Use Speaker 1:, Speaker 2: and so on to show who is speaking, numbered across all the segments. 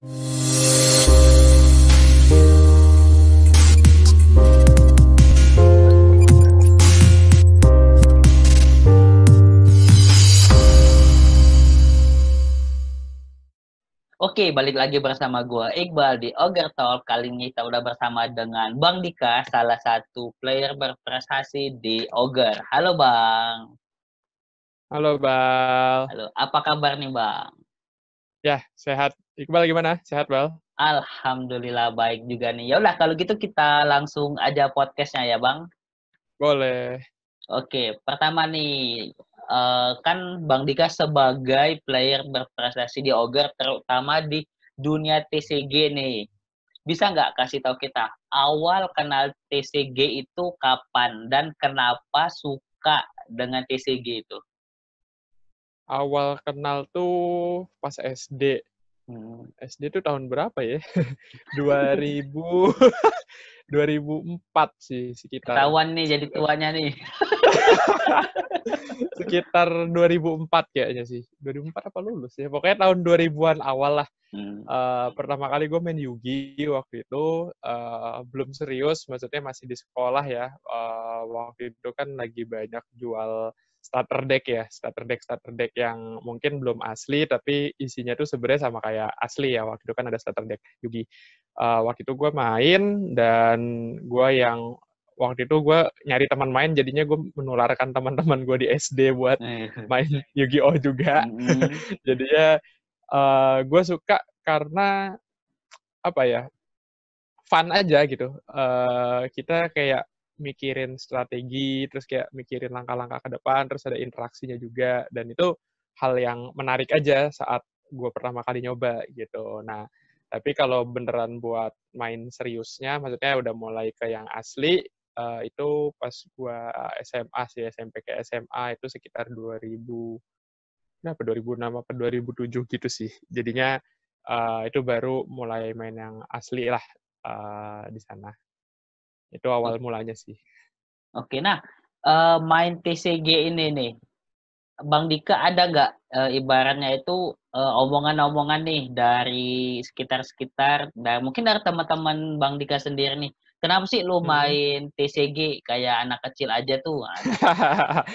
Speaker 1: Oke, balik lagi bersama gue Iqbal di Ogre Talk. Kali ini kita udah bersama dengan Bang Dika, salah satu player berprestasi di Ogre. Halo Bang. Halo Bang. Halo, apa kabar nih Bang?
Speaker 2: Ya, sehat. Iqbal gimana?
Speaker 1: Sehat, Bal? Alhamdulillah baik juga nih. Ya udah kalau gitu kita langsung aja podcastnya ya, Bang. Boleh. Oke, pertama nih uh, kan Bang Dika sebagai player berprestasi di Ogre terutama di dunia TCG nih. Bisa nggak kasih tahu kita awal kenal TCG itu kapan dan kenapa suka dengan TCG itu?
Speaker 2: awal kenal tuh pas SD. Hmm. SD tuh tahun berapa ya? 2000 2004 sih sekitar. Ketahuan nih jadi tuanya nih. sekitar 2004 kayaknya sih. 2004 apa lulus ya? Pokoknya tahun 2000-an awal lah. Hmm. Uh, pertama kali gue main Yugi waktu itu uh, belum serius, maksudnya masih di sekolah ya. Uh, waktu itu kan lagi banyak jual starter deck ya, starter deck starter deck yang mungkin belum asli tapi isinya tuh sebenarnya sama kayak asli ya. Waktu itu kan ada starter deck Yugi. Uh, waktu itu gue main dan gue yang waktu itu gue nyari teman main jadinya gue menularkan teman-teman gue di SD buat eh. main yu oh juga. jadinya uh, eh, gue suka karena apa ya? fun aja gitu. Uh, kita kayak mikirin strategi, terus kayak mikirin langkah-langkah ke depan, terus ada interaksinya juga, dan itu hal yang menarik aja saat gue pertama kali nyoba gitu. Nah, tapi kalau beneran buat main seriusnya, maksudnya udah mulai ke yang asli, uh, itu pas gue SMA sih, SMP ke SMA itu sekitar 2000, apa 2006 apa 2007 gitu sih. Jadinya uh, itu baru mulai main yang asli lah uh, di sana itu awal mulanya sih. Oke, nah uh, main TCG ini nih,
Speaker 1: Bang Dika ada nggak uh, ibaratnya itu omongan eh, omongan-omongan nih dari sekitar-sekitar, nah, mungkin dari teman-teman Bang Dika sendiri nih, kenapa sih lu hmm. main hmm. TCG kayak anak kecil aja tuh?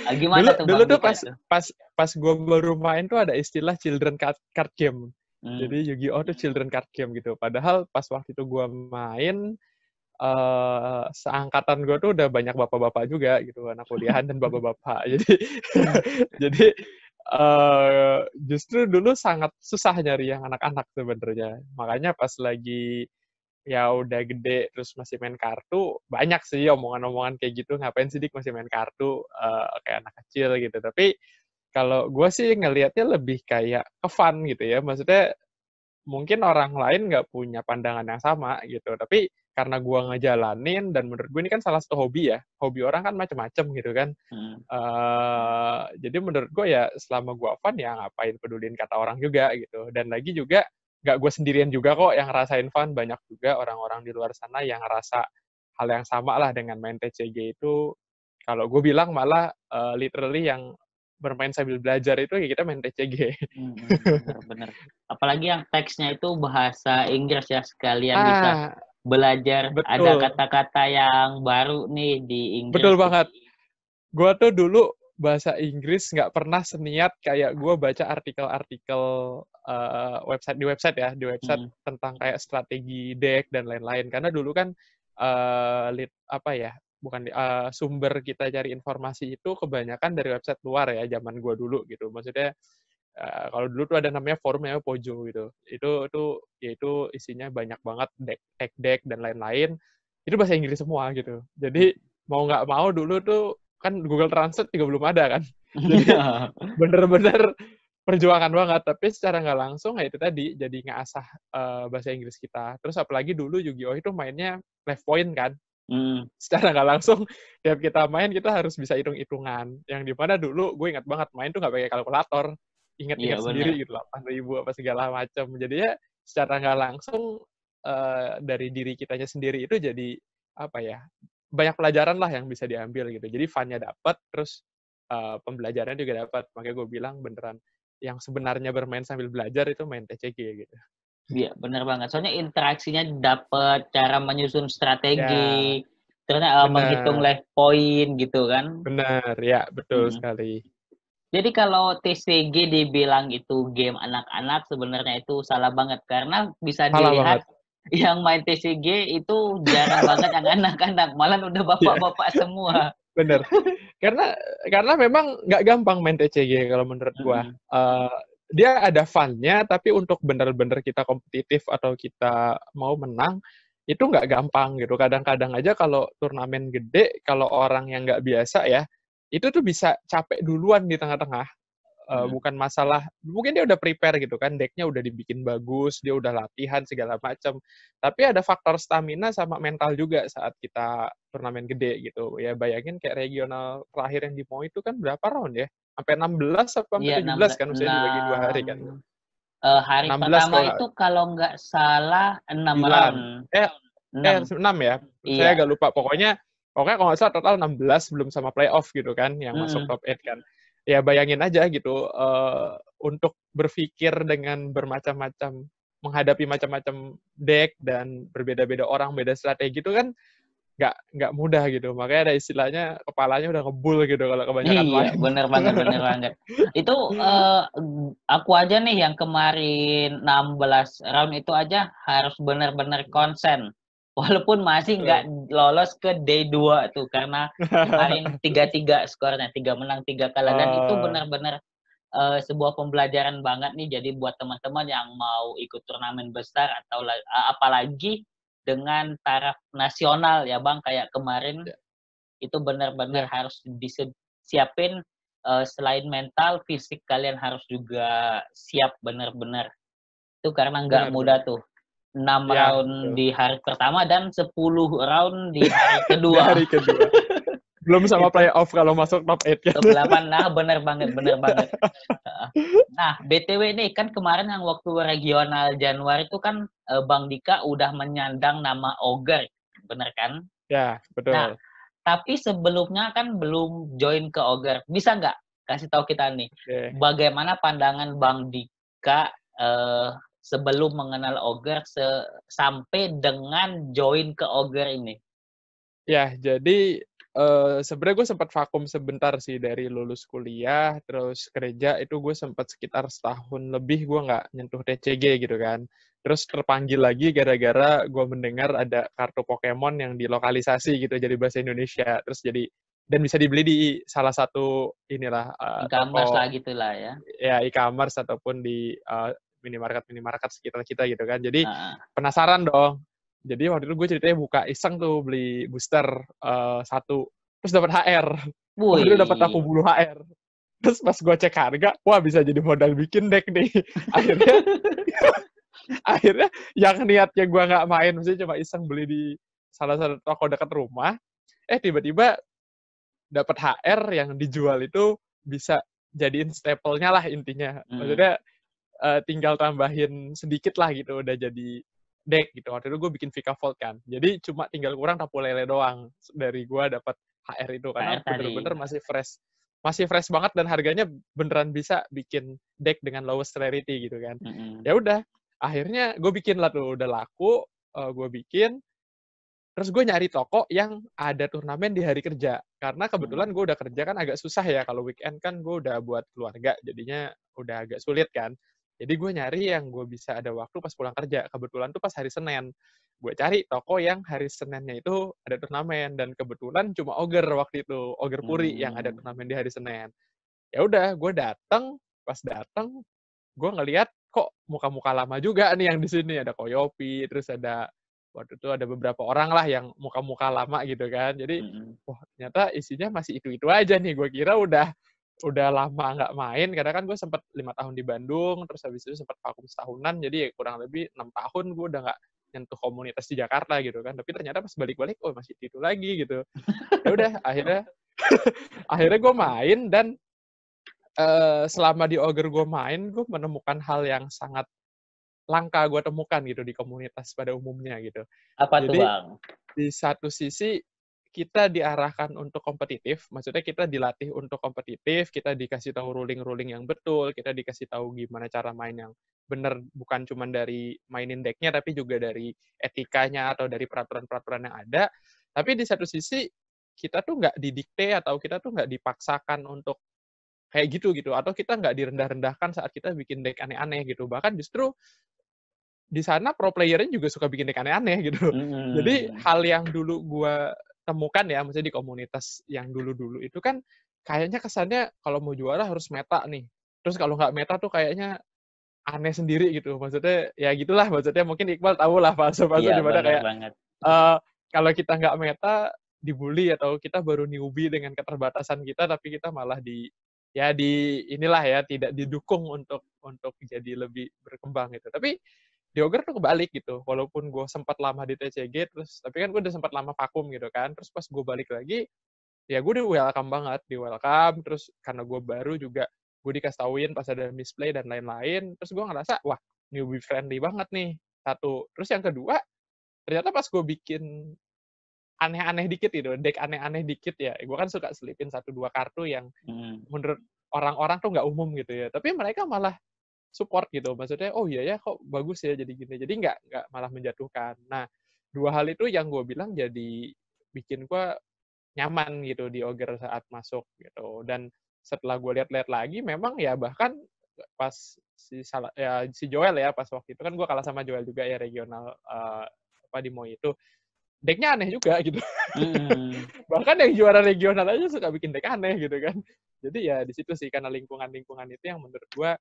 Speaker 2: Ah, gimana dulu, tuh? Bang dulu tuh pas pas pas gua baru main tuh ada istilah children card, card game. Hmm. Jadi Yu-Gi-Oh tuh children card game gitu. Padahal pas waktu itu gua main uh, seangkatan gue tuh udah banyak bapak-bapak juga gitu anak kuliahan dan bapak-bapak jadi iya. jadi uh, justru dulu sangat susah nyari yang anak-anak sebenarnya makanya pas lagi ya udah gede terus masih main kartu banyak sih omongan-omongan kayak gitu ngapain sih dik masih main kartu uh, kayak anak kecil gitu tapi kalau gue sih ngelihatnya lebih kayak ke fun gitu ya maksudnya mungkin orang lain nggak punya pandangan yang sama gitu tapi karena gue ngejalanin dan menurut gue ini kan salah satu hobi ya hobi orang kan macam-macam gitu kan hmm. uh, jadi menurut gue ya selama gue fun ya ngapain pedulin kata orang juga gitu dan lagi juga nggak gue sendirian juga kok yang ngerasain fun banyak juga orang-orang di luar sana yang ngerasa hal yang sama lah dengan main TCG itu kalau gue bilang malah uh, literally yang bermain sambil belajar itu ya kita main TCG. Hmm, hmm, bener, bener. Apalagi yang teksnya itu
Speaker 1: bahasa Inggris ya sekalian ah, bisa belajar Betul. ada kata-kata yang baru
Speaker 2: nih di Inggris. Betul banget. Gua tuh dulu bahasa Inggris nggak pernah seniat kayak gue baca artikel-artikel uh, website di website ya di website hmm. tentang kayak strategi deck dan lain-lain karena dulu kan uh, eh, lead apa ya bukan uh, sumber kita cari informasi itu kebanyakan dari website luar ya zaman gue dulu gitu maksudnya Eh, kalau dulu tuh ada namanya forum ya Pojo gitu. Itu itu yaitu isinya banyak banget deck tech deck dan lain-lain. Itu bahasa Inggris semua gitu. Jadi mau nggak mau dulu tuh kan Google Translate juga belum ada kan. Iya. Jadi bener-bener perjuangan banget. Tapi secara nggak langsung ya itu tadi jadi ngasah uh, bahasa Inggris kita. Terus apalagi dulu yu oh itu mainnya left point kan. Mm. Secara nggak langsung, tiap kita main kita harus bisa hitung-hitungan. Yang dimana dulu gue ingat banget main tuh nggak pakai kalkulator ingat-ingat iya, sendiri gitu gitu delapan ribu apa segala macam jadi ya secara nggak langsung uh, dari diri kitanya sendiri itu jadi apa ya banyak pelajaran lah yang bisa diambil gitu jadi funnya dapat terus uh, pembelajarannya juga dapat makanya gue bilang beneran yang sebenarnya bermain sambil belajar itu main TCG gitu iya
Speaker 1: bener banget soalnya interaksinya dapat cara menyusun strategi
Speaker 2: ya. Ternyata uh, menghitung life
Speaker 1: point gitu kan? Benar, ya betul hmm. sekali. Jadi kalau TCG dibilang itu game anak-anak sebenarnya itu salah banget karena bisa salah dilihat banget. yang main TCG itu jarang banget yang anak-anak, malah udah iya. bapak-bapak yeah. semua.
Speaker 2: Bener. karena karena memang nggak gampang main TCG kalau menurut gua. Hmm. Uh, dia ada funnya, tapi untuk bener-bener kita kompetitif atau kita mau menang itu nggak gampang gitu. Kadang-kadang aja kalau turnamen gede, kalau orang yang nggak biasa ya, itu tuh bisa capek duluan di tengah-tengah uh, hmm. bukan masalah mungkin dia udah prepare gitu kan decknya udah dibikin bagus dia udah latihan segala macam tapi ada faktor stamina sama mental juga saat kita turnamen gede gitu ya bayangin kayak regional terakhir yang di Moi itu kan berapa round ya sampai 16 apa sampai ya, 17 kan usia dibagi dua hari kan
Speaker 1: uh, hari 16 pertama kalau, itu kalau nggak salah 6 belas round
Speaker 2: eh, 6. eh 6 ya iya. saya agak lupa pokoknya Oke, kalau nggak salah total 16 belum sama playoff gitu kan, yang hmm. masuk top 8 kan. Ya bayangin aja gitu, uh, untuk berpikir dengan bermacam-macam, menghadapi macam-macam deck dan berbeda-beda orang, beda strategi itu kan nggak nggak mudah gitu makanya ada istilahnya kepalanya udah ngebul gitu kalau kebanyakan iya, main. bener banget bener banget
Speaker 1: itu uh, aku aja nih yang kemarin 16 round itu aja harus bener-bener konsen walaupun masih nggak iya. lolos ke day 2 tuh karena kemarin tiga-tiga skornya, tiga menang, tiga kalah dan uh. itu ah. benar-benar uh, sebuah pembelajaran banget nih jadi buat teman-teman yang mau ikut turnamen besar atau apalagi dengan taraf nasional ya Bang kayak kemarin ya. itu benar-benar ya. harus disiapin uh, eh, selain mental fisik kalian harus juga siap benar-benar. Itu karena nggak mudah tuh 6 ya, round betul. di hari pertama dan 10 round di hari kedua. di hari
Speaker 2: kedua. Belum sama gitu. playoff kalau masuk top 8 kan. Top 8, nah bener banget, bener banget.
Speaker 1: Nah, BTW nih kan kemarin yang waktu regional Januari itu kan eh, Bang Dika udah menyandang nama Oger, bener kan?
Speaker 2: Ya, betul. Nah,
Speaker 1: tapi sebelumnya kan belum join ke Oger. Bisa nggak kasih tahu kita nih, okay. bagaimana pandangan Bang Dika eh, sebelum mengenal Ogre se sampai dengan join ke Ogre ini?
Speaker 2: Ya, jadi uh, sebenarnya gue sempat vakum sebentar sih dari lulus kuliah, terus kerja itu gue sempat sekitar setahun lebih gue nggak nyentuh TCG gitu kan. Terus terpanggil lagi gara-gara gue mendengar ada kartu Pokemon yang dilokalisasi gitu jadi bahasa Indonesia. Terus jadi dan bisa dibeli di salah satu inilah uh, e-commerce lah
Speaker 1: gitulah ya.
Speaker 2: Ya e-commerce ataupun di uh, minimarket minimarket sekitar kita gitu kan jadi uh. penasaran dong jadi waktu itu gue ceritanya buka iseng tuh beli booster uh, satu terus dapat HR Wih. waktu itu dapat bulu HR terus pas gue cek harga wah bisa jadi modal bikin deck nih akhirnya akhirnya yang niatnya gue nggak main maksudnya cuma iseng beli di salah satu toko dekat rumah eh tiba-tiba dapat HR yang dijual itu bisa jadiin staple-nya lah intinya hmm. maksudnya hmm uh, tinggal tambahin sedikit lah gitu udah jadi deck gitu. Waktu itu gue bikin Vika Volt kan. Jadi cuma tinggal kurang tapu lele doang dari gue dapat HR itu karena bener-bener masih fresh. Masih fresh banget dan harganya beneran bisa bikin deck dengan lowest rarity gitu kan. Mm -hmm. Ya udah, akhirnya gue bikin lah tuh udah laku, uh, eh, gue bikin terus gue nyari toko yang ada turnamen di hari kerja karena kebetulan gue udah kerja kan agak susah ya kalau weekend kan gue udah buat keluarga jadinya udah agak sulit kan jadi gue nyari yang gue bisa ada waktu pas pulang kerja. Kebetulan tuh pas hari Senin. Gue cari toko yang hari Seninnya itu ada turnamen. Dan kebetulan cuma Ogre waktu itu. Ogre Puri hmm. yang ada hmm. turnamen di hari Senin. Ya udah, gue datang. Pas datang, gue ngeliat kok muka-muka lama juga nih yang di sini. Ada Koyopi, terus ada waktu itu ada beberapa orang lah yang muka-muka lama gitu kan. Jadi, -hmm. wah ternyata isinya masih itu-itu aja nih. Gue kira udah udah lama nggak main karena kan gue sempet lima tahun di Bandung terus habis itu sempet vakum setahunan jadi ya kurang lebih enam tahun gue udah nggak nyentuh komunitas di Jakarta gitu kan tapi ternyata pas balik-balik oh masih itu lagi gitu ya udah akhirnya akhirnya gue main dan uh, selama di Ogre gue main gue menemukan hal yang sangat langka gue temukan gitu di komunitas pada umumnya gitu apa jadi, tuh bang di satu sisi kita diarahkan untuk kompetitif, maksudnya kita dilatih untuk kompetitif, kita dikasih tahu ruling-ruling yang betul, kita dikasih tahu gimana cara main yang benar, bukan cuma dari mainin decknya, tapi juga dari etikanya atau dari peraturan-peraturan yang ada. Tapi di satu sisi, kita tuh nggak didikte atau kita tuh nggak dipaksakan untuk kayak gitu gitu, atau kita nggak direndah-rendahkan saat kita bikin deck aneh-aneh gitu. Bahkan justru di sana pro playernya juga suka bikin deck aneh-aneh gitu. Mm. Jadi iya. hal yang dulu gue temukan ya, maksudnya di komunitas yang dulu-dulu itu kan kayaknya kesannya kalau mau juara harus meta nih. Terus kalau nggak meta tuh kayaknya aneh sendiri gitu. Maksudnya ya gitulah maksudnya mungkin Iqbal tahu lah pak fase iya, dimana kayak banget. Uh, kalau kita nggak meta dibully atau kita baru newbie dengan keterbatasan kita tapi kita malah di ya di inilah ya tidak didukung untuk untuk jadi lebih berkembang gitu. Tapi di Ogre tuh kebalik gitu walaupun gue sempat lama di TCG terus tapi kan gue udah sempat lama vakum gitu kan terus pas gue balik lagi ya gue udah welcome banget di welcome terus karena gue baru juga gue dikasih tauin pas ada misplay dan lain-lain terus gue ngerasa wah newbie friendly banget nih satu terus yang kedua ternyata pas gue bikin aneh-aneh dikit gitu deck aneh-aneh dikit ya gue kan suka selipin satu dua kartu yang hmm. menurut orang-orang tuh nggak umum gitu ya tapi mereka malah support gitu maksudnya oh iya ya kok bagus ya jadi gini jadi nggak nggak malah menjatuhkan nah dua hal itu yang gue bilang jadi bikin gue nyaman gitu di Ogre saat masuk gitu dan setelah gue lihat-lihat lagi memang ya bahkan pas si salah ya si Joel ya pas waktu itu kan gue kalah sama Joel juga ya regional uh, apa di Moi itu decknya aneh juga gitu mm. bahkan yang juara regional aja suka bikin deck aneh gitu kan jadi ya di situ sih karena lingkungan-lingkungan itu yang menurut gue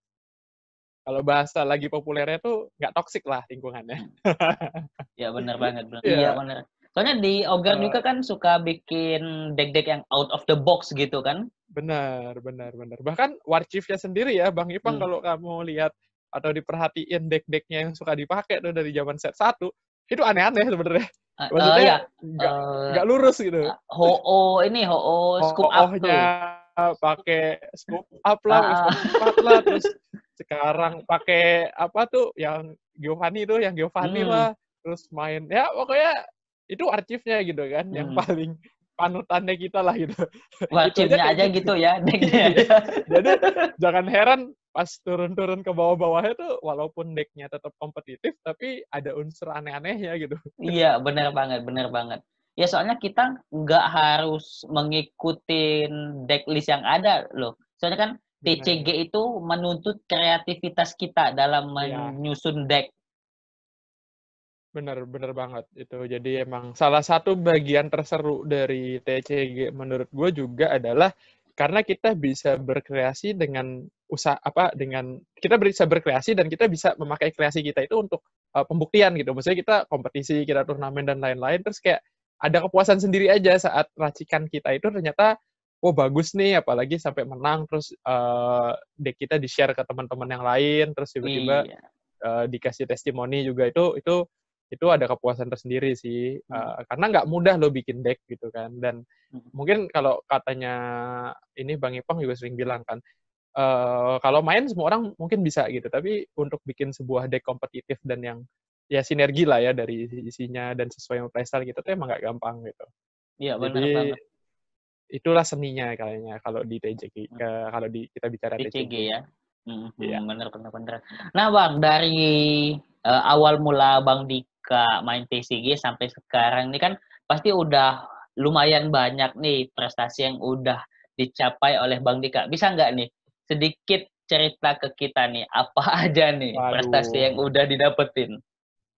Speaker 2: kalau bahasa lagi populernya tuh nggak toksik lah lingkungannya.
Speaker 1: Hmm.
Speaker 2: ya benar banget, benar. Iya ya, benar.
Speaker 1: Soalnya di Ogar uh, juga kan suka bikin
Speaker 2: dek-dek yang out of the box gitu kan? Benar, benar, benar. Bahkan warchiefnya sendiri ya, Bang Ipang hmm. kalau kamu lihat atau diperhatiin dek-deknya yang suka dipakai tuh dari zaman set satu, itu aneh-aneh sebenarnya. Eh, eh, Maksudnya uh, ya, gak, uh, eh, lurus gitu. Uh, ho-o ini, ho-o scoop ho up tuh. pakai scoop up lah, uh, up lah, terus sekarang pakai apa tuh yang Giovanni tuh yang Giovanni hmm. lah terus main ya pokoknya itu arsipnya gitu kan hmm. yang paling panutannya kita lah gitu. Wajibnya gitu aja, aja gitu, ya. gitu ya. Iya. Jadi jangan heran pas turun-turun ke bawah-bawahnya tuh walaupun decknya tetap kompetitif tapi ada unsur aneh aneh ya gitu. Iya benar banget, benar banget. Ya soalnya
Speaker 1: kita nggak harus mengikuti deck list yang ada loh. Soalnya kan TCG itu menuntut kreativitas kita dalam iya. menyusun deck.
Speaker 2: Bener, bener banget itu. Jadi emang salah satu bagian terseru dari TCG menurut gue juga adalah karena kita bisa berkreasi dengan usaha apa dengan kita bisa berkreasi dan kita bisa memakai kreasi kita itu untuk uh, pembuktian gitu. Maksudnya kita kompetisi, kita turnamen dan lain-lain terus kayak ada kepuasan sendiri aja saat racikan kita itu ternyata oh bagus nih apalagi sampai menang terus uh, deck kita di share ke teman-teman yang lain terus tiba-tiba iya. uh, dikasih testimoni juga itu itu itu ada kepuasan tersendiri sih hmm. Eh, karena nggak mudah lo bikin deck gitu kan dan hmm. mungkin kalau katanya ini bang Ipang juga sering bilang kan uh, kalau main semua orang mungkin bisa gitu tapi untuk bikin sebuah deck kompetitif dan yang ya sinergi lah ya dari isinya dan sesuai playstyle gitu tuh emang nggak gampang gitu
Speaker 1: iya benar banget
Speaker 2: itulah seninya kayaknya kalau di TJG hmm. kalau di kita bicara TJG, TJG
Speaker 1: ya. Hmm, benar hmm, iya. Bener, bener, bener.
Speaker 2: Nah bang, dari uh, awal mula
Speaker 1: bang Dika main TCG sampai sekarang ini kan pasti udah lumayan banyak nih prestasi yang udah dicapai oleh bang Dika. Bisa nggak nih sedikit cerita ke kita nih apa aja nih Waduh. prestasi yang udah didapetin?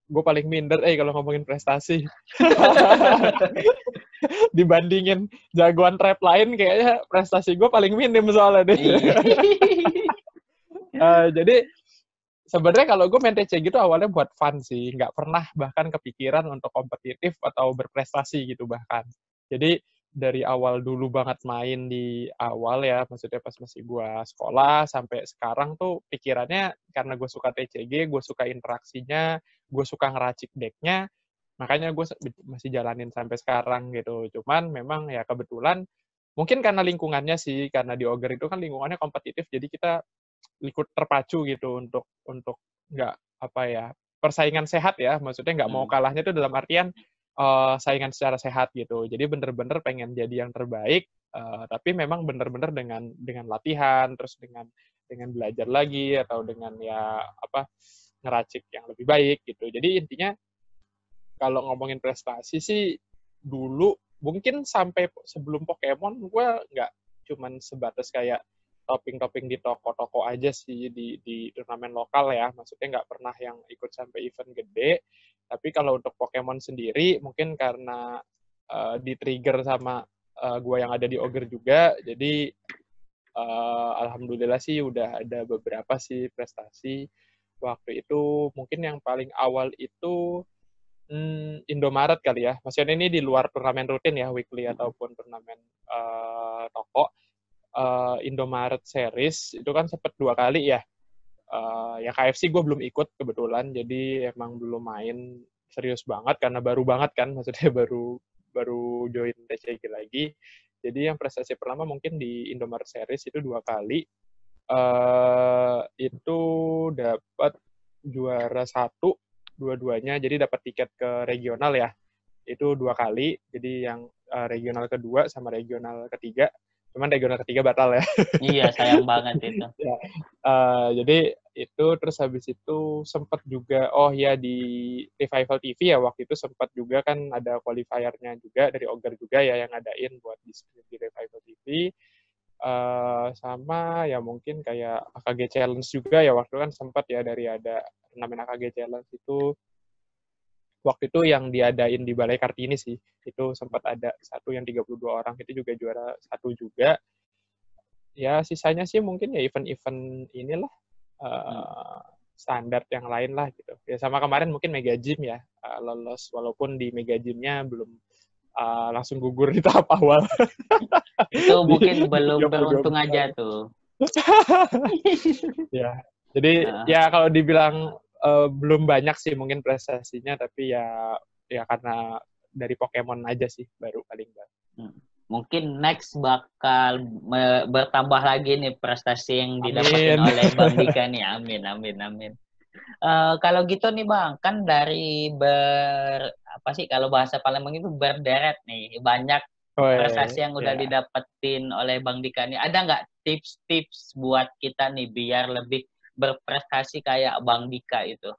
Speaker 1: gue
Speaker 2: paling minder eh kalau ngomongin prestasi dibandingin jagoan trap lain kayaknya prestasi gue paling minim soalnya deh uh, jadi sebenarnya kalau gue main TC gitu awalnya buat fun sih nggak pernah bahkan kepikiran untuk kompetitif atau berprestasi gitu bahkan jadi dari awal dulu banget main di awal ya, maksudnya pas masih gue sekolah sampai sekarang tuh pikirannya karena gue suka TCG, gue suka interaksinya, gue suka ngeracik decknya, makanya gue masih jalanin sampai sekarang gitu. Cuman memang ya kebetulan mungkin karena lingkungannya sih, karena di Ogre itu kan lingkungannya kompetitif, jadi kita ikut terpacu gitu untuk untuk nggak apa ya persaingan sehat ya, maksudnya nggak hmm. mau kalahnya itu dalam artian uh, saingan secara sehat gitu. Jadi bener-bener pengen jadi yang terbaik, uh, tapi memang bener-bener dengan dengan latihan, terus dengan dengan belajar lagi atau dengan ya apa ngeracik yang lebih baik gitu. Jadi intinya kalau ngomongin prestasi sih dulu mungkin sampai sebelum Pokemon gue nggak cuman sebatas kayak topping-topping di toko-toko aja sih di di turnamen lokal ya. Maksudnya nggak pernah yang ikut sampai event gede. Tapi kalau untuk Pokemon sendiri mungkin karena uh, di-trigger sama uh, gua yang ada di Ogre juga, jadi uh, alhamdulillah sih udah ada beberapa sih prestasi. Waktu itu mungkin yang paling awal itu hmm, Indomaret kali ya. Maksudnya ini di luar turnamen rutin ya, weekly hmm. ataupun turnamen uh, toko uh, Indomaret series itu kan sempat dua kali ya. Uh, ya KFC gue belum ikut kebetulan, jadi emang belum main serius banget karena baru banget kan, maksudnya baru baru join TCG lagi. Jadi yang prestasi pertama mungkin di Indomaret series itu dua kali. Uh, itu dapat juara satu dua-duanya, jadi dapat tiket ke regional ya. Itu dua kali, jadi yang uh, regional kedua sama regional ketiga cuman regional ketiga batal ya iya sayang banget itu ya. uh, jadi itu terus habis itu sempat juga oh ya di revival TV ya waktu itu sempat juga kan ada qualifiernya juga dari Ogger juga ya yang ngadain buat di, di revival TV uh, eh, sama ya mungkin kayak AKG Challenge juga ya waktu kan sempat ya dari ada namanya AKG Challenge itu waktu itu yang diadain di Balai Kartini sih. Itu sempat ada satu yang 32 orang, itu juga juara satu juga. Ya sisanya sih mungkin ya event-event inilah uh, standar yang lain lah gitu. Ya sama kemarin mungkin Mega Gym ya uh, lolos walaupun di Mega Gymnya belum uh, langsung gugur di tahap awal. Itu mungkin belum beruntung aja tuh. ya, jadi uh. ya kalau dibilang Eh, belum banyak sih mungkin prestasinya tapi ya ya karena dari Pokemon aja sih baru paling baru.
Speaker 1: Hmm. Mungkin next bakal bertambah lagi nih prestasi yang didapatkan oleh Bang Dika nih. Amin, amin, amin. Uh, kalau gitu nih Bang, kan dari ber apa sih kalau bahasa Palembang itu berderet nih, banyak oh, iya, iya. prestasi yang udah iya. didapetin oleh Bang Dika nih. Ada nggak tips-tips buat kita nih biar lebih berprestasi kayak Bang Dika itu?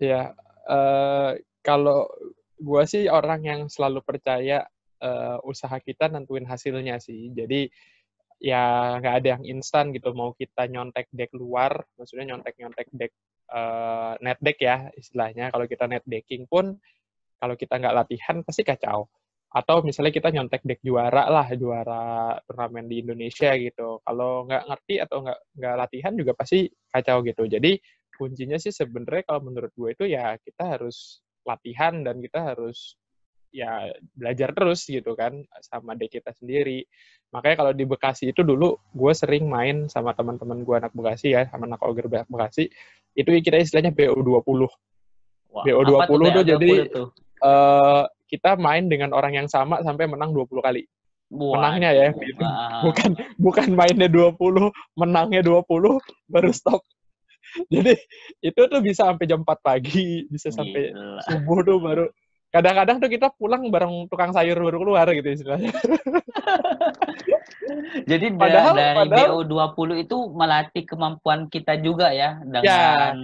Speaker 2: Ya, uh, kalau gue sih orang yang selalu percaya uh, usaha kita nentuin hasilnya sih. Jadi ya nggak ada yang instan gitu. Mau kita nyontek deck luar, maksudnya nyontek-nyontek deck uh, net deck ya istilahnya. Kalau kita net decking pun, kalau kita nggak latihan pasti kacau atau misalnya kita nyontek dek juara lah juara turnamen di Indonesia gitu kalau nggak ngerti atau nggak nggak latihan juga pasti kacau gitu jadi kuncinya sih sebenarnya kalau menurut gue itu ya kita harus latihan dan kita harus ya belajar terus gitu kan sama dek kita sendiri. Makanya kalau di Bekasi itu dulu gue sering main sama teman-teman gue anak Bekasi ya, sama anak Oger Bekasi, itu kita istilahnya BO20. Wah, BO20 tuh, tuh jadi tuh? Uh, kita main dengan orang yang sama sampai menang 20 kali. Buat. Menangnya ya. Gitu. Bukan bukan mainnya 20, menangnya 20 baru stop. Jadi itu tuh bisa sampai jam 4 pagi, bisa sampai Gila. subuh tuh baru kadang-kadang tuh kita pulang bareng tukang sayur baru keluar gitu istilahnya. Jadi padahal, dari padahal, BO20 itu melatih
Speaker 1: kemampuan kita juga ya dengan ya,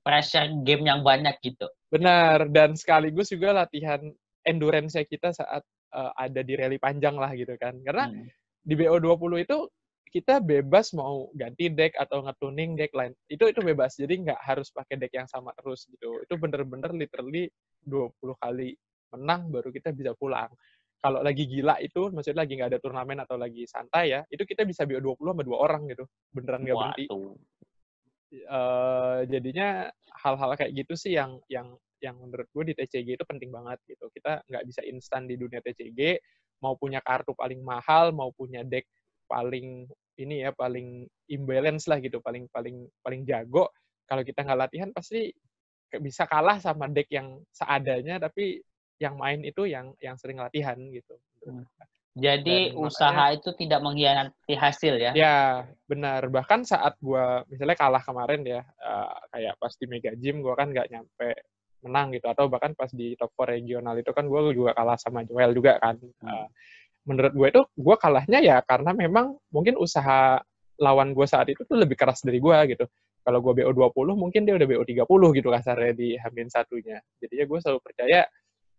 Speaker 1: pressure game yang banyak gitu.
Speaker 2: Benar dan sekaligus juga latihan endurance kita saat uh, ada di rally panjang lah gitu kan. Karena hmm. di BO20 itu kita bebas mau ganti deck atau ngetuning deck lain. Itu itu bebas. Jadi nggak harus pakai deck yang sama terus gitu. Itu bener-bener literally 20 kali menang baru kita bisa pulang. Kalau lagi gila itu, maksudnya lagi nggak ada turnamen atau lagi santai ya, itu kita bisa BO20 sama dua orang gitu. Beneran nggak berhenti. Uh, jadinya hal-hal kayak gitu sih yang yang yang menurut gue di TCG itu penting banget gitu. Kita nggak bisa instan di dunia TCG, mau punya kartu paling mahal, mau punya deck paling ini ya paling imbalance lah gitu, paling paling paling jago. Kalau kita nggak latihan pasti bisa kalah sama deck yang seadanya, tapi yang main itu yang yang sering latihan gitu. Hmm. Jadi Dan usaha makanya, itu tidak mengkhianati hasil ya? Ya benar. Bahkan saat gue misalnya kalah kemarin ya, uh, kayak pasti mega gym gue kan nggak nyampe menang gitu atau bahkan pas di top 4 regional itu kan gue juga kalah sama Joel juga kan hmm. Nah, menurut gue itu gue kalahnya ya karena memang mungkin usaha lawan gue saat itu tuh lebih keras dari gue gitu kalau gue BO 20 mungkin dia udah BO 30 gitu kasarnya di hamin satunya Jadi ya gue selalu percaya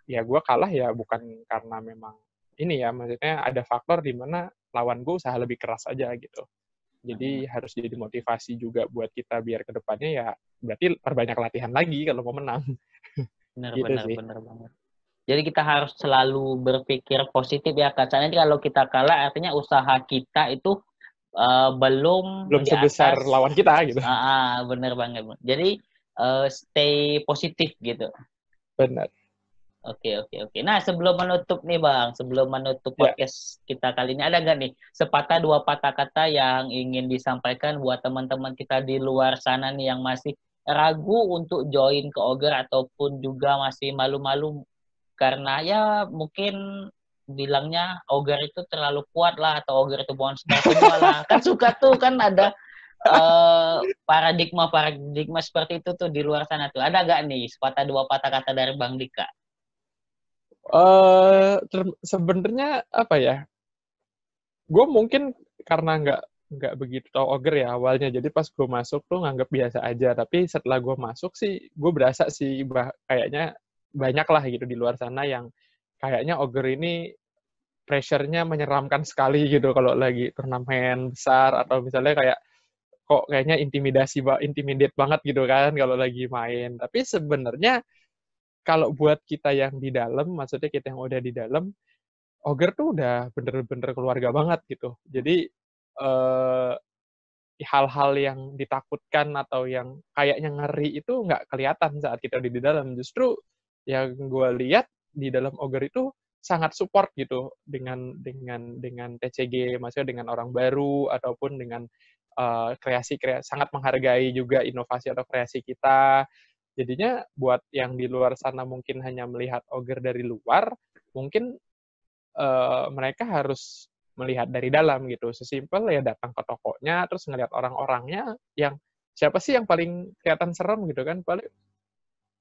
Speaker 2: ya gue kalah ya bukan karena memang ini ya maksudnya ada faktor di mana lawan gue usaha lebih keras aja gitu jadi hmm. harus jadi motivasi juga buat kita biar ke depannya ya berarti perbanyak latihan lagi kalau mau menang.
Speaker 1: Benar, gitu benar, benar banget. Jadi kita harus selalu berpikir positif ya Kak. nanti kalau kita kalah artinya usaha kita itu uh, belum belum sebesar atas. lawan kita gitu. Ah, ah benar banget. Jadi uh, stay positif gitu. Benar. Oke oke oke. Nah sebelum menutup nih bang, sebelum menutup ya. podcast yeah. kita kali ini ada nggak nih sepatah dua patah kata yang ingin disampaikan buat teman-teman kita di luar sana nih yang masih ragu untuk join ke Oger ataupun juga masih malu-malu karena ya mungkin bilangnya Oger itu terlalu kuat lah atau Oger itu monster semua lah. kan suka tuh kan ada eh, paradigma paradigma paradigma seperti itu tuh di luar sana tuh ada nggak nih sepatah dua patah kata dari Bang Dika?
Speaker 2: uh, sebenarnya apa ya? Gue mungkin karena nggak nggak begitu tau ogre ya awalnya. Jadi pas gue masuk tuh nganggap biasa aja. Tapi setelah gue masuk sih, gue berasa sih bah, kayaknya banyak lah gitu di luar sana yang kayaknya ogre ini pressure-nya menyeramkan sekali gitu kalau lagi turnamen besar atau misalnya kayak kok kayaknya intimidasi intimidate banget gitu kan kalau lagi main. Tapi sebenarnya kalau buat kita yang di dalam, maksudnya kita yang udah di dalam, Oger tuh udah bener-bener keluarga banget gitu. Jadi eh, hal-hal yang ditakutkan atau yang kayaknya ngeri itu nggak kelihatan saat kita udah di dalam. Justru yang gue lihat di dalam Oger itu sangat support gitu dengan dengan dengan TCG, maksudnya dengan orang baru ataupun dengan uh, eh, kreasi kreasi sangat menghargai juga inovasi atau kreasi kita Jadinya buat yang di luar sana mungkin hanya melihat ogre dari luar, mungkin uh, mereka harus melihat dari dalam gitu. Sesimpel ya datang ke tokonya, terus ngelihat orang-orangnya yang siapa sih yang paling kelihatan serem gitu kan. Paling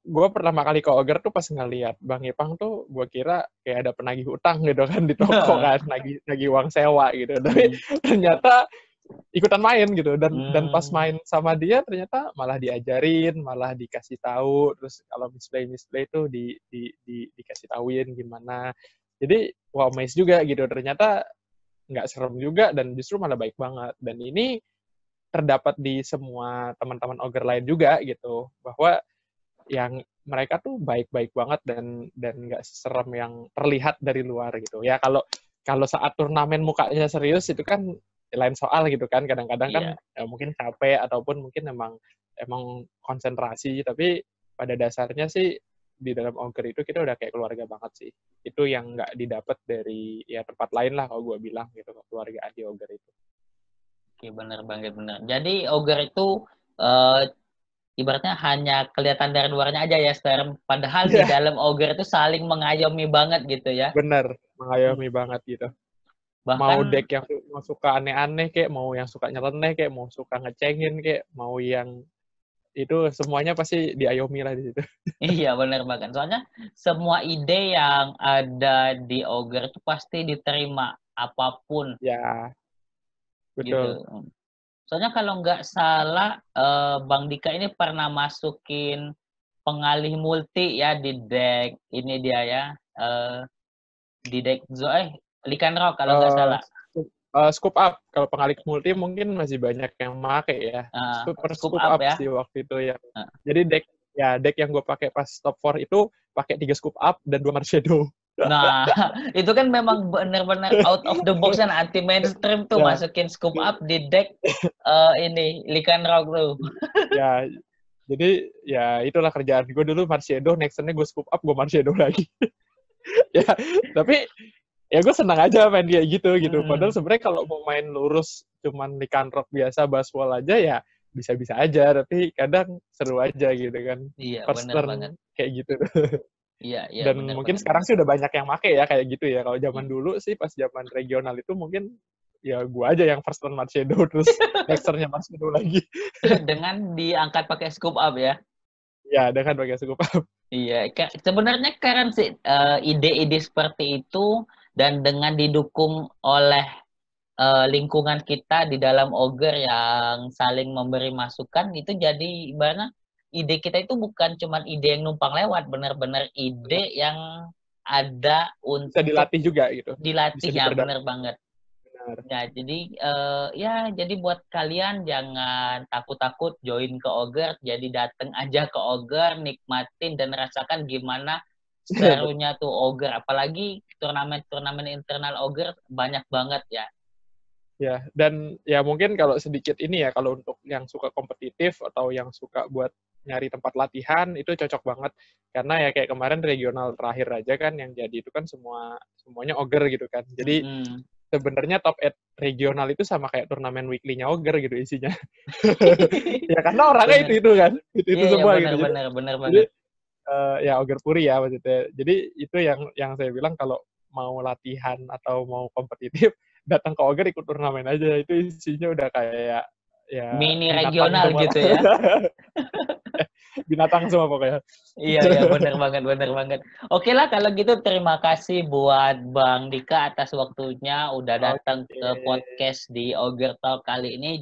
Speaker 2: gue pertama kali ke Ogre tuh pas ngeliat Bang Ipang tuh gue kira kayak ada penagih utang gitu kan di toko kan, nagih, nagih uang sewa gitu. Tapi hmm. ternyata ikutan main gitu dan hmm. dan pas hmm. main sama dia ternyata malah diajarin malah dikasih tahu terus kalau misplay misplay itu di, di, di dikasih tahuin gimana jadi wow amazed juga gitu ternyata nggak serem juga dan justru malah baik banget dan ini terdapat di semua teman-teman ogre lain juga gitu bahwa yang mereka tuh baik-baik banget dan dan nggak serem yang terlihat dari luar gitu ya kalau kalau saat turnamen mukanya serius itu kan lain soal gitu kan kadang-kadang yeah. kan iya. ya, mungkin capek ataupun mungkin emang emang konsentrasi tapi pada dasarnya sih di dalam ongkir itu kita udah kayak keluarga banget sih itu yang nggak didapat dari ya tempat lain lah kalau gue bilang gitu keluarga di ogger itu
Speaker 1: oke benar banget benar jadi ogger itu uh, ibaratnya hanya kelihatan dari luarnya aja ya sekarang
Speaker 2: padahal yeah. di iya. dalam ogre itu saling mengayomi banget gitu ya benar mengayomi hmm. banget gitu bahkan mau deck yang mau suka aneh-aneh kayak mau yang suka nyeleneh kayak mau suka ngecengin kayak mau yang itu semuanya pasti diayomi lah di situ. iya
Speaker 1: benar banget. Soalnya semua ide yang ada di Ogre itu pasti diterima apapun. Ya. Betul. Gitu. Soalnya kalau nggak salah eh, Bang Dika ini pernah masukin pengalih multi ya di deck ini dia ya. Eh, di deck Zoe eh Likanro Rock kalau nggak uh, salah.
Speaker 2: Uh, scoop up kalau pengalik multi mungkin masih banyak yang make ya. Uh, Super scoop, scoop up, up ya. sih waktu itu ya. Uh. Jadi deck ya deck yang gue pakai pas top 4 itu pakai tiga scoop up dan dua marshadow. Nah,
Speaker 1: itu kan memang benar-benar out of the box dan anti mainstream tuh ya. masukin scoop up di deck uh, ini Likan Rock tuh.
Speaker 2: ya, jadi ya itulah kerjaan gue dulu Marshadow, next gue scoop up, gue Marshadow lagi. ya, tapi ya gue senang aja main kayak gitu gitu hmm. padahal sebenarnya kalau mau main lurus cuman di rock biasa baseball aja ya bisa-bisa aja tapi kadang seru aja gitu kan iya, first banget. kayak gitu
Speaker 1: iya, iya, dan bener mungkin
Speaker 2: bener. sekarang sih udah banyak yang make ya kayak gitu ya kalau zaman iya. dulu sih pas zaman regional itu mungkin ya gue aja yang first learn shadow terus nexternya shadow lagi dengan diangkat pakai scoop up ya ya dengan pakai scoop up
Speaker 1: iya sebenarnya keren sih eh, ide-ide uh, ide -ide seperti itu dan dengan didukung oleh uh, lingkungan kita di dalam oger yang saling memberi masukan itu jadi mana ide kita itu bukan cuma ide yang numpang lewat benar-benar ide yang ada
Speaker 2: untuk bisa dilatih juga gitu dilatih ya benar
Speaker 1: banget benar. ya jadi uh, ya jadi buat kalian jangan takut-takut join ke oger jadi datang aja ke oger nikmatin dan rasakan gimana serunya tuh Ogre apalagi turnamen-turnamen internal Ogre banyak banget ya
Speaker 2: ya dan ya mungkin kalau sedikit ini ya kalau untuk yang suka kompetitif atau yang suka buat nyari tempat latihan itu cocok banget karena ya kayak kemarin regional terakhir aja kan yang jadi itu kan semua semuanya ogre gitu kan jadi hmm sebenarnya top eight regional itu sama kayak turnamen weekly-nya ogre gitu isinya ya karena orangnya itu itu kan itu itu iya, yeah, semua ya, bener, gitu bener, bener, bener. Jadi, uh, ya puri ya maksudnya. Jadi itu yang yang saya bilang kalau mau latihan atau mau kompetitif datang ke ogre ikut turnamen aja itu isinya udah kayak ya mini regional semua. gitu ya. binatang semua pokoknya. iya, iya benar
Speaker 1: banget, benar banget. Oke lah kalau gitu terima kasih buat Bang Dika atas waktunya udah datang okay. ke podcast di Oger Talk kali ini.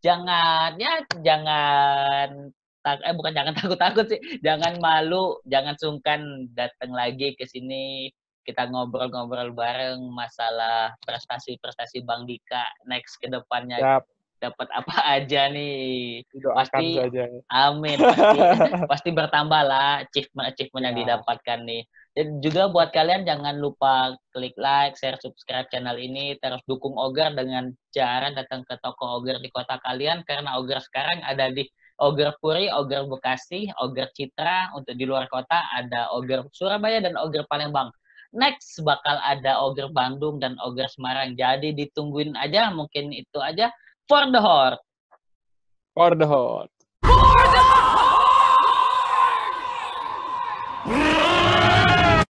Speaker 1: Jangan ya jangan tak, eh bukan jangan takut-takut sih, jangan malu, jangan sungkan datang lagi ke sini kita ngobrol-ngobrol bareng masalah prestasi-prestasi Bang Dika next ke depannya. Yep. Dapat apa aja nih? pasti aja. amin. Pasti, pasti bertambah lah achievement-achievement ya. yang didapatkan nih. Dan juga buat kalian jangan lupa klik like, share, subscribe channel ini terus dukung Ogar dengan cara datang ke toko Ogar di kota kalian karena Ogar sekarang ada di Oger Puri, Oger Bekasi, Oger Citra, untuk di luar kota ada Oger Surabaya dan Oger Palembang. Next bakal ada Oger Bandung dan Oger Semarang. Jadi ditungguin aja, mungkin itu aja. For the Horde.
Speaker 2: For the Horde. For the Horde.